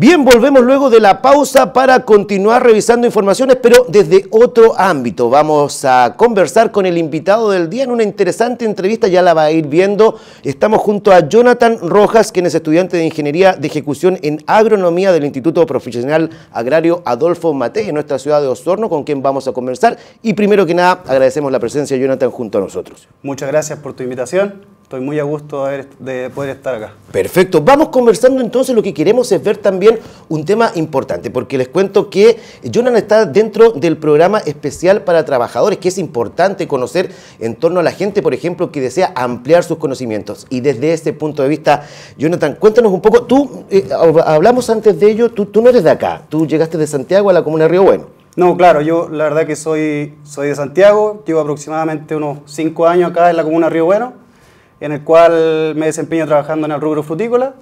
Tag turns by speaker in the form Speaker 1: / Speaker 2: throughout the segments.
Speaker 1: Bien, volvemos luego de la pausa para continuar revisando informaciones, pero desde otro ámbito. Vamos a conversar con el invitado del día en una interesante entrevista, ya la va a ir viendo. Estamos junto a Jonathan Rojas, quien es estudiante de Ingeniería de Ejecución en Agronomía del Instituto Profesional Agrario Adolfo Matei, en nuestra ciudad de Osorno, con quien vamos a conversar. Y primero que nada, agradecemos la presencia de Jonathan junto a nosotros.
Speaker 2: Muchas gracias por tu invitación. Estoy muy a gusto de, poder estar acá.
Speaker 1: Perfecto. Vamos conversando entonces. Lo que queremos es ver también un tema importante, porque les cuento que Jonathan está dentro del programa especial para trabajadores, que es importante conocer en torno a la gente, por ejemplo, que desea ampliar sus conocimientos. Y desde ese punto de vista, Jonathan, cuéntanos un poco. Tú, eh, hablamos antes de ello, tú, no eres de acá. Tú llegaste de Santiago a la comuna de Río Bueno. No, claro, yo
Speaker 2: la verdad que soy, soy de Santiago, llevo aproximadamente unos cinco años acá en la comuna de Río Bueno en el cual me desempeño trabajando en el rubro frutícola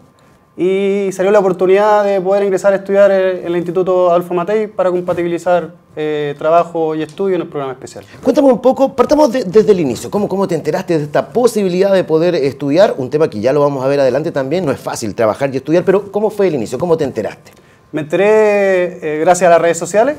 Speaker 2: y salió la oportunidad de poder ingresar a estudiar en el Instituto Adolfo Matei para compatibilizar eh, trabajo y estudio en el programa especial.
Speaker 1: Cuéntame un poco, partamos desde el inicio, ¿Cómo, ¿Cómo, te enteraste de esta posibilidad de poder estudiar? Un tema que ya lo vamos a ver adelante también, no es fácil trabajar y estudiar, pero ¿cómo fue el inicio? ¿Cómo te enteraste?
Speaker 2: Me enteré eh, gracias a las redes sociales,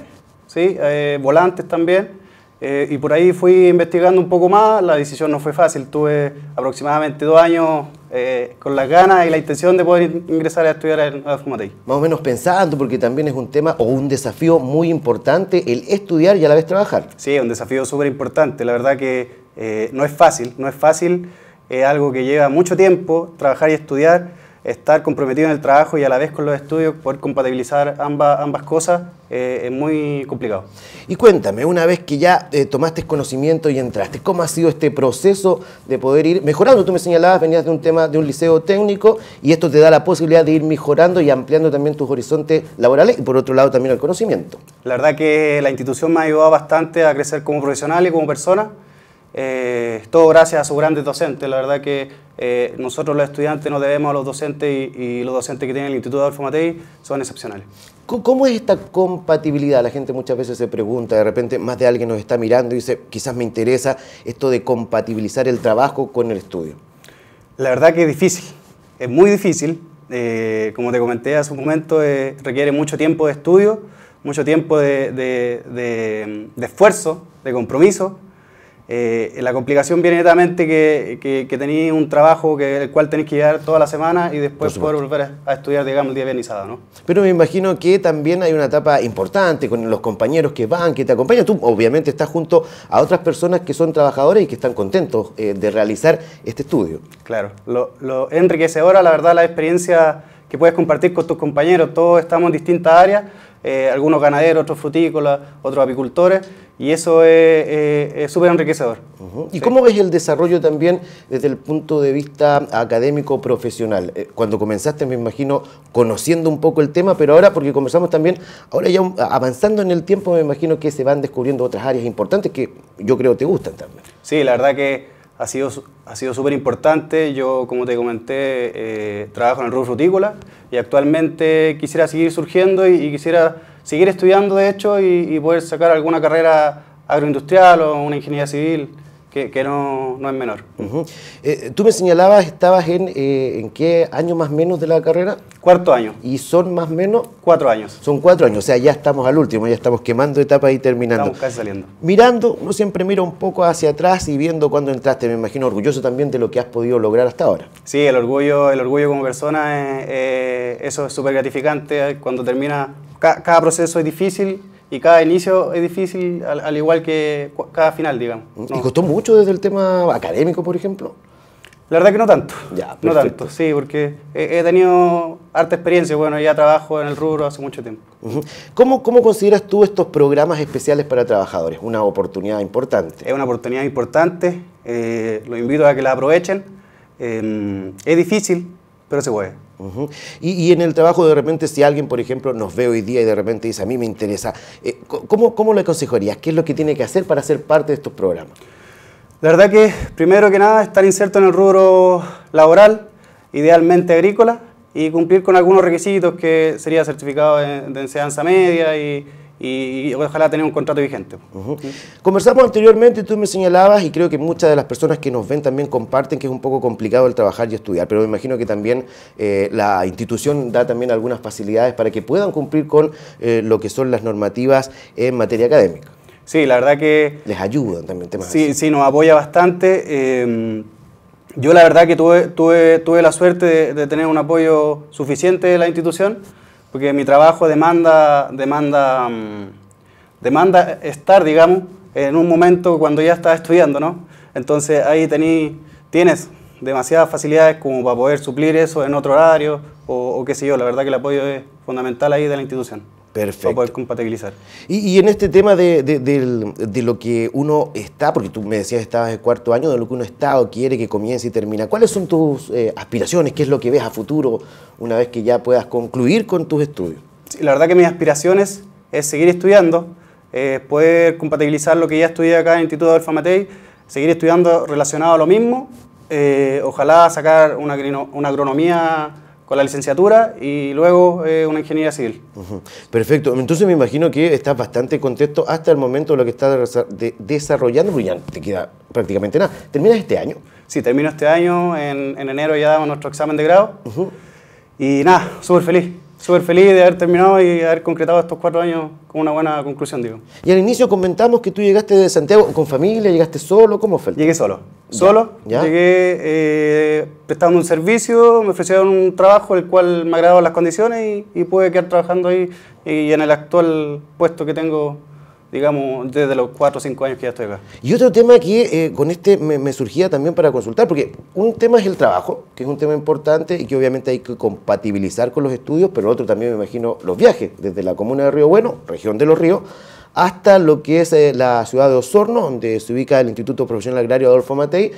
Speaker 2: ¿sí? Eh, volantes también, eh, y por ahí fui investigando un poco más, la decisión no fue fácil, tuve aproximadamente dos años eh, con las ganas y la intención
Speaker 1: de poder ingresar a estudiar a Fumatei. Más o menos pensando, porque también es un tema o un desafío muy importante el estudiar y a la vez trabajar. Sí, es un desafío súper importante,
Speaker 2: la verdad que eh, no es fácil, no es fácil, es algo que lleva mucho tiempo trabajar y estudiar estar comprometido en el trabajo y a la vez con los estudios, poder compatibilizar ambas, ambas cosas, eh,
Speaker 1: es muy complicado. Y cuéntame, una vez que ya eh, tomaste conocimiento y entraste, ¿cómo ha sido este proceso de poder ir mejorando? Tú me señalabas, venías de un tema de un liceo técnico y esto te da la posibilidad de ir mejorando y ampliando también tus horizontes laborales y por otro lado también el conocimiento.
Speaker 2: La verdad que la institución me ha ayudado bastante a crecer como profesional y como persona. Eh, todo gracias a sus grandes docentes. La verdad que eh, nosotros los estudiantes nos debemos a los docentes y, los docentes que tienen el Instituto Adolfo Matei son excepcionales.
Speaker 1: ¿Cómo es esta compatibilidad? La gente muchas veces se pregunta, de repente más de alguien nos está mirando y dice, quizás me interesa esto de compatibilizar el trabajo con el estudio.
Speaker 2: La verdad que es difícil, es muy difícil. Eh, como te comenté hace un momento, eh, requiere mucho tiempo de estudio, mucho tiempo de esfuerzo, de compromiso eh, la complicación viene netamente que, que, tenéis un trabajo que, el cual tenéis que llegar toda la semana y después poder volver a, estudiar, digamos, el día viernes ¿no?
Speaker 1: Pero me imagino que también hay una etapa importante con los compañeros que van, que te acompañan. Tú, obviamente, estás junto a otras personas que son trabajadoras... y que están contentos eh, de realizar este estudio. Claro,
Speaker 2: lo, lo enriquecedora, la verdad, la experiencia que puedes compartir con tus compañeros. Todos estamos en distintas áreas eh, algunos ganaderos, otros frutícolas, otros apicultores, y eso es eh, súper enriquecedor. ¿Y cómo
Speaker 1: ves el desarrollo también desde el punto de vista académico profesional? Eh, cuando comenzaste, me imagino, conociendo un poco el tema, pero ahora, porque conversamos también, ahora ya avanzando en el tiempo, me imagino que se van descubriendo otras áreas importantes que yo creo te gustan también.
Speaker 2: Sí, la verdad que ha sido ha sido súper importante. Yo, como te comenté, eh, trabajo en el rubro y actualmente quisiera seguir surgiendo y, quisiera seguir estudiando, de hecho, y, y, poder sacar alguna carrera agroindustrial o una ingeniería civil que, que
Speaker 1: no, no, es menor. Eh, tú me señalabas, estabas en, eh, en qué año más o menos de la carrera? Cuarto año. ¿Y son más o menos? Cuatro años. Son cuatro años, o sea, ya estamos al último, ya estamos quemando etapas y terminando. Estamos casi saliendo. Mirando, uno siempre mira un poco hacia atrás y viendo cuando entraste, me imagino orgulloso también de lo que has podido lograr hasta ahora.
Speaker 2: Sí, el orgullo, el orgullo como persona, eso es súper gratificante cuando termina,
Speaker 1: cada proceso es difícil,
Speaker 2: y cada inicio es difícil, al, igual que cada final, digamos.
Speaker 1: Mm, ¿Y costó mucho desde el tema académico, por ejemplo? La verdad que no tanto. Ya, No tanto,
Speaker 2: sí, porque he, tenido harta experiencia. Bueno, ya trabajo en el rubro hace mucho tiempo.
Speaker 1: ¿Cómo, ¿Cómo consideras tú estos programas especiales para trabajadores? Una oportunidad importante. Es una oportunidad importante. Eh, los invito a que la aprovechen. Em, es difícil, pero se puede y, en el trabajo, de repente, si alguien, por ejemplo, nos ve hoy día y de repente dice, a mí me interesa, eh, ¿cómo, ¿cómo le aconsejarías? ¿Qué es lo que tiene que hacer para ser parte de estos programas? La
Speaker 2: verdad que, primero que nada, estar inserto en el rubro laboral, idealmente agrícola, y cumplir con algunos requisitos que sería certificado de enseñanza media y y, ojalá tener un contrato vigente.
Speaker 1: Conversamos anteriormente, tú me señalabas, y creo que muchas de las personas que nos ven también comparten que es un poco complicado el trabajar y estudiar, pero me imagino que también eh, la institución da también algunas facilidades para que puedan cumplir con eh, lo que son las normativas en materia académica.
Speaker 2: Sí, la verdad que...
Speaker 1: Les ayudan también temas Sí, sí, nos apoya
Speaker 2: bastante. Em, yo la verdad que tuve, tuve, tuve la suerte de, de, tener un apoyo suficiente de la institución porque mi trabajo demanda, demanda, mm, demanda estar, digamos, en un momento cuando ya estás estudiando, ¿no? Entonces ahí tení, tienes demasiadas facilidades como para poder suplir eso en otro horario o, o qué sé yo, la verdad que el apoyo es fundamental ahí de la institución. Perfecto. Para poder compatibilizar.
Speaker 1: Y, en este tema de, lo que uno está, porque tú me decías que estabas en cuarto año, de lo que uno está o quiere que comience y termina, ¿cuáles son tus eh, aspiraciones? ¿Qué es lo que ves a futuro una vez que ya puedas concluir con tus estudios? la verdad que mis aspiraciones
Speaker 2: es seguir estudiando, eh, poder compatibilizar lo que ya estudié acá en el Instituto de Alfa Matei, seguir estudiando relacionado a lo mismo, eh, ojalá sacar una agronomía
Speaker 1: con la licenciatura y luego eh, una ingeniería civil. Perfecto. Entonces me imagino que estás bastante contento hasta el momento de lo que estás desarrollando, porque ya te queda prácticamente nada. ¿Terminas este año? Sí, termino este año. En, enero ya damos nuestro examen de grado. Y nada, súper feliz
Speaker 2: súper feliz de haber terminado y haber concretado estos cuatro años con una
Speaker 1: buena conclusión, digo. Y al inicio comentamos que tú llegaste de Santiago con familia, llegaste solo, ¿cómo fue? Llegué solo, solo. ¿Ya?
Speaker 2: Llegué eh, prestando un servicio, me ofrecieron un trabajo el cual me agradaban las condiciones y, y pude quedar trabajando ahí y en el actual puesto que tengo digamos, desde los 4 o 5 años que ya estoy acá.
Speaker 1: Y otro tema que eh, con este me, surgía también para consultar, porque un tema es el trabajo, que es un tema importante y que obviamente hay que compatibilizar con los estudios, pero otro también me imagino los viajes, desde la comuna de Río Bueno, región de Los Ríos, hasta lo que es eh, la ciudad de Osorno, donde se ubica el Instituto Profesional Agrario Adolfo Matei,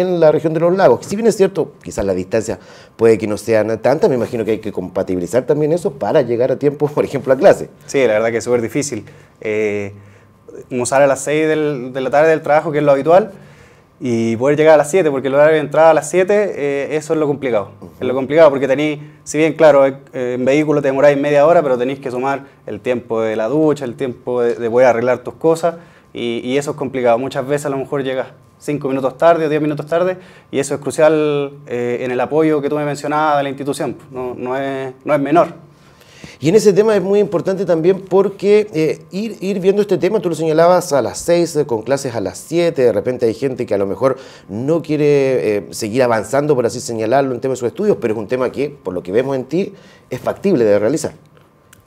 Speaker 1: en la región de los lagos. Si bien es cierto, quizás la distancia puede que no sea tanta, me imagino que hay que compatibilizar también eso para llegar a tiempo, por ejemplo, a clase.
Speaker 2: Sí, la verdad que es súper difícil. Eh, a las 6 de la tarde del trabajo, que es lo habitual, y poder llegar a las 7, porque el horario de entrada a las 7, eh, eso es lo complicado. Es lo complicado, porque tenéis, si bien, claro, eh, en vehículo te demoráis media hora, pero tenéis que sumar el tiempo de la ducha, el tiempo de, de poder arreglar tus cosas, y, y, eso es complicado. Muchas veces a lo mejor llegas cinco minutos tarde o diez minutos tarde, y eso es crucial eh, en el apoyo que tú me mencionabas de la institución, pues, no, no, es,
Speaker 1: no es menor. Y en ese tema es muy importante también porque eh, ir, ir, viendo este tema, tú lo señalabas a las 6, eh, con clases a las 7, de repente hay gente que a lo mejor no quiere seguir avanzando, por así señalarlo, en tema de sus estudios, pero es un tema que, por lo que vemos en ti, es factible de realizar.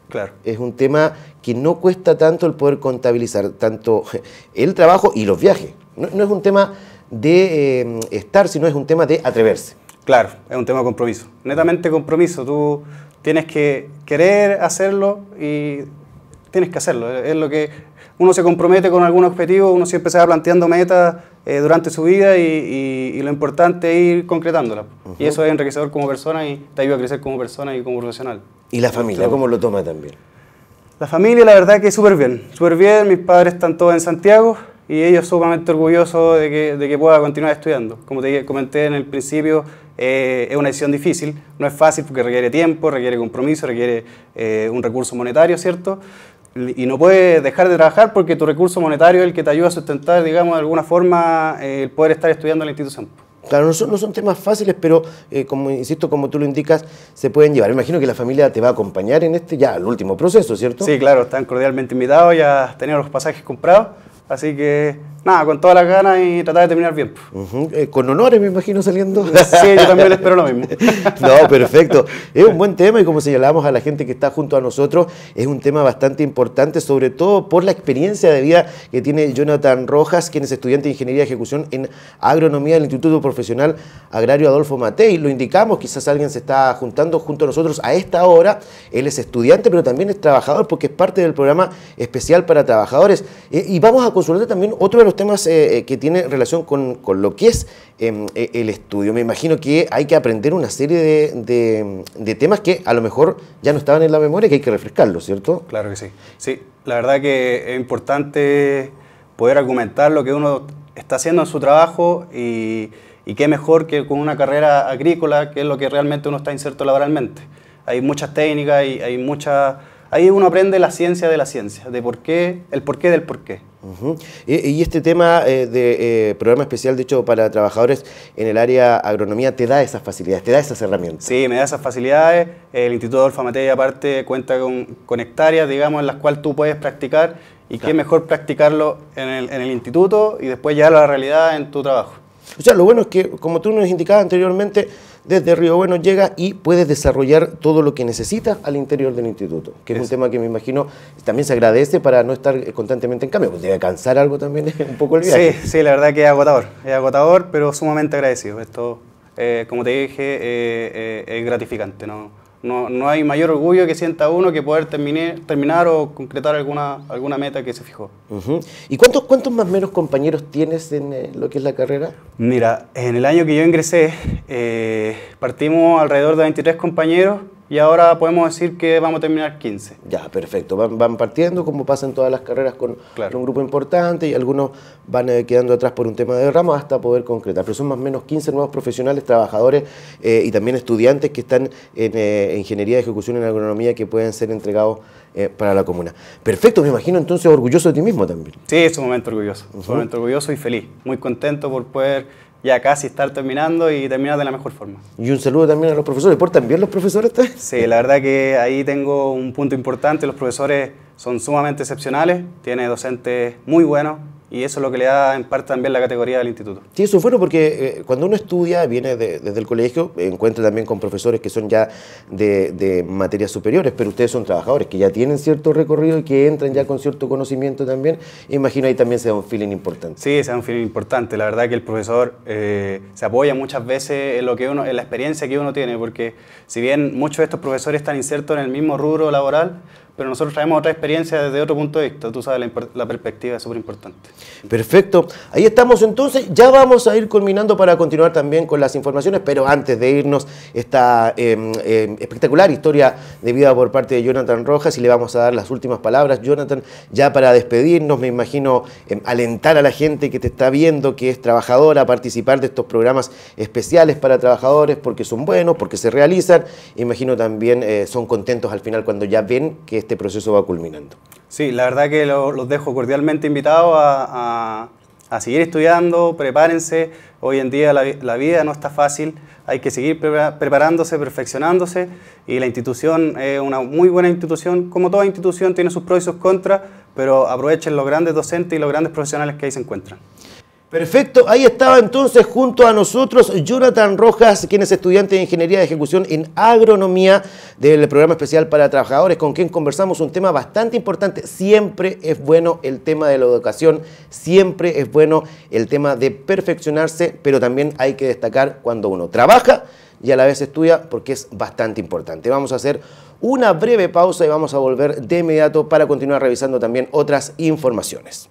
Speaker 1: Claro. Es un tema que no cuesta tanto el poder contabilizar tanto el trabajo y los viajes. No, es un tema de eh, estar, sino es un tema de atreverse. Claro, es un tema de compromiso. Netamente
Speaker 2: compromiso. Tú tienes que querer hacerlo y tienes que hacerlo. Es lo que uno se compromete con algún objetivo, uno siempre se va planteando metas eh, durante su vida y, lo importante es ir concretándola Y eso es enriquecedor como persona y te ayuda a crecer como persona y como profesional.
Speaker 1: ¿Y la familia cómo lo toma también?
Speaker 2: La familia, la verdad que es súper bien, súper bien. Mis padres están todos en Santiago, y ellos sumamente orgullosos de que, de que pueda continuar estudiando. Como te comenté en el principio, eh, es una decisión difícil, no es fácil porque requiere tiempo, requiere compromiso, requiere eh, un recurso monetario, ¿cierto? Y no puedes dejar de trabajar porque tu recurso monetario es el que te ayuda a sustentar, digamos, de alguna forma eh, el poder estar estudiando en la institución.
Speaker 1: Claro, no son, no son, temas fáciles, pero como insisto, como tú lo indicas, se pueden llevar. Imagino que la familia te va a acompañar en este ya, el último proceso, ¿cierto? Sí,
Speaker 2: claro, están cordialmente invitados, ya tenían los pasajes comprados. Así que nada, con todas las ganas y tratar de terminar bien.
Speaker 1: Eh, con honores, me imagino, saliendo. Sí, yo también espero lo mismo. no, perfecto. Es un buen tema y como señalamos a la gente que está junto a nosotros, es un tema bastante importante, sobre todo por la experiencia de vida que tiene Jonathan Rojas, quien es estudiante de Ingeniería de Ejecución en Agronomía del Instituto Profesional Agrario Adolfo Matei. Lo indicamos, quizás alguien se está juntando junto a nosotros a esta hora. Él es estudiante, pero también es trabajador porque es parte del programa especial para trabajadores. Eh, y vamos a consultar también otro los temas eh, eh, que tienen relación con, con, lo que es em, e, el estudio. Me imagino que hay que aprender una serie de, de, temas que a lo mejor ya no estaban en la memoria y que hay que refrescarlos, ¿cierto? Claro que sí.
Speaker 2: Sí, la verdad que es importante poder argumentar lo que uno está haciendo en su trabajo y, y qué mejor que con una carrera agrícola, que es lo que realmente uno está inserto laboralmente. Hay muchas técnicas, y hay muchas... Ahí uno aprende la ciencia de la ciencia, de por qué, el porqué del porqué.
Speaker 1: Y este tema eh, de eh, programa especial, de hecho, para trabajadores en el área agronomía, te da esas facilidades, te da esas herramientas.
Speaker 2: Sí, me da esas facilidades. El Instituto Adolfo Matei, aparte, cuenta con, hectáreas, digamos, en las cuales tú puedes practicar. Y qué mejor practicarlo en el, en el instituto y después llevarlo a la realidad en tu trabajo.
Speaker 1: O sea, lo bueno es que, como tú nos indicabas anteriormente, desde Río Bueno llega y puedes desarrollar todo lo que necesitas al interior del instituto, que es, un tema que me imagino también se agradece para no estar eh, constantemente en cambio, debe cansar algo también un poco el viaje. Sí, sí, la verdad que es agotador,
Speaker 2: es agotador, pero sumamente agradecido. Esto, eh, como te dije, eh, es gratificante, ¿no? No, hay mayor orgullo que sienta uno que poder terminar o concretar alguna, alguna meta que se fijó.
Speaker 1: ¿Y cuántos, más o menos compañeros tienes en eh, lo que es la carrera?
Speaker 2: Mira, en el año que yo ingresé eh, partimos alrededor de 23 compañeros y ahora podemos decir que vamos a terminar 15.
Speaker 1: Ya, perfecto. Van, partiendo, como pasan todas las carreras, con, un grupo importante y algunos van eh, quedando atrás por un tema de rama hasta poder concretar. Pero son más o menos 15 nuevos profesionales, trabajadores eh, y también estudiantes que están en eh, ingeniería de ejecución en agronomía que pueden ser entregados para la comuna. Perfecto, me imagino entonces orgulloso de ti mismo también.
Speaker 2: Sí, es un momento orgulloso. un momento orgulloso y feliz. Muy contento por poder ya casi estar terminando y terminar de la mejor forma.
Speaker 1: Y un saludo también a los profesores. ¿Portan bien los
Speaker 2: profesores? Sí, la verdad que ahí tengo un punto importante. Los profesores son sumamente excepcionales, tiene docentes muy buenos, y eso es lo que le da en parte también la categoría del instituto.
Speaker 1: Sí, eso es bueno porque eh, cuando uno estudia, viene desde el colegio, encuentra también con profesores que son ya de, materias superiores, pero ustedes son trabajadores que ya tienen cierto recorrido y que entran ya con cierto conocimiento también. Imagino ahí también se da un feeling importante.
Speaker 2: Sí, se da un feeling importante. La verdad que el profesor eh, se apoya muchas veces en, lo que uno, en la experiencia que uno tiene, porque si bien muchos de estos profesores están insertos en el mismo rubro laboral, pero nosotros traemos otra experiencia desde otro punto de vista. Tú sabes, la, perspectiva es súper importante.
Speaker 1: Perfecto. Ahí estamos entonces. Ya vamos a ir culminando para continuar también con las informaciones, pero antes de irnos, esta em, em, espectacular historia de vida por parte de Jonathan Rojas y le vamos a dar las últimas palabras. Jonathan, ya para despedirnos, me imagino em, alentar a la gente que te está viendo, que es trabajadora, a participar de estos programas especiales para trabajadores porque son buenos, porque se realizan. Imagino también eh, son contentos al final cuando ya ven que este proceso va culminando.
Speaker 2: Sí, la verdad que los dejo cordialmente invitados a, seguir estudiando, prepárense. Hoy en día la, la vida no está fácil, hay que seguir preparándose, perfeccionándose y la institución es una muy buena institución, como toda institución tiene sus pros y sus contras, pero aprovechen los grandes docentes y los grandes profesionales que ahí se
Speaker 1: encuentran. Perfecto, ahí estaba entonces junto a nosotros Jonathan Rojas, quien es estudiante de Ingeniería de Ejecución en Agronomía del programa especial para trabajadores, con quien conversamos un tema bastante importante. Siempre es bueno el tema de la educación, siempre es bueno el tema de perfeccionarse, pero también hay que destacar cuando uno trabaja y a la vez estudia porque es bastante importante. Vamos a hacer una breve pausa y vamos a volver de inmediato para continuar revisando también otras informaciones.